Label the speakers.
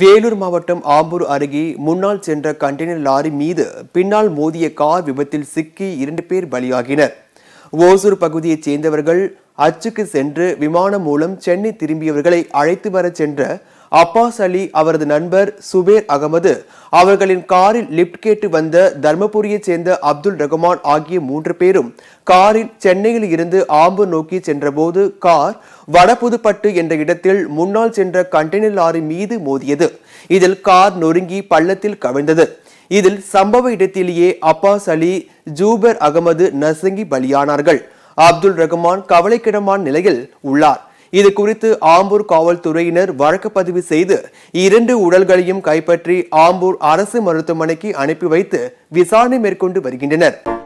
Speaker 1: வேலூர் மாவட்டம் ஆம்பூர் அருகே முன்னால் சென்ற கண்டெய்னர் லாரி மீது பின்னால் மோதிய கார் விபத்தில் சிக்கி இரண்டு பேர் பலியாகினர் ஓசூர் பகுதியைச் சேர்ந்தவர்கள் அச்சுக்கு சென்று விமானம் மூலம் சென்னை திரும்பியவர்களை அழைத்து வரச் சென்ற அப்பாஸ் அலி அவரது நண்பர் சுபேர் அகமது அவர்களின் காரில் லிப்ட் கேட்டு வந்த தர்மபுரியைச் சேர்ந்த அப்துல் ரகுமான் ஆகிய மூன்று பேரும் காரில் சென்னையில் இருந்து ஆம்பு நோக்கி சென்றபோது கார் வடபுதுப்பட்டு என்ற இடத்தில் முன்னால் சென்ற கண்டெய்னர் லாரி மீது மோதியது இதில் கார் நொறுங்கி பள்ளத்தில் கவிழ்ந்தது இதில் சம்பவ இடத்திலேயே அப்பாஸ் அலி ஜூபர் அகமது நசங்கி பலியானார்கள் அப்துல் ரஹ்மான் கவலைக்கிடமான நிலையில் உள்ளார் இது குறித்து ஆம்பூர் காவல்துறையினர் வழக்கு பதிவு செய்து இரண்டு உடல்களையும் கைப்பற்றி ஆம்பூர் அரசு மருத்துவமனைக்கு அனுப்பி வைத்து விசாரணை மேற்கொண்டு வருகின்றனர்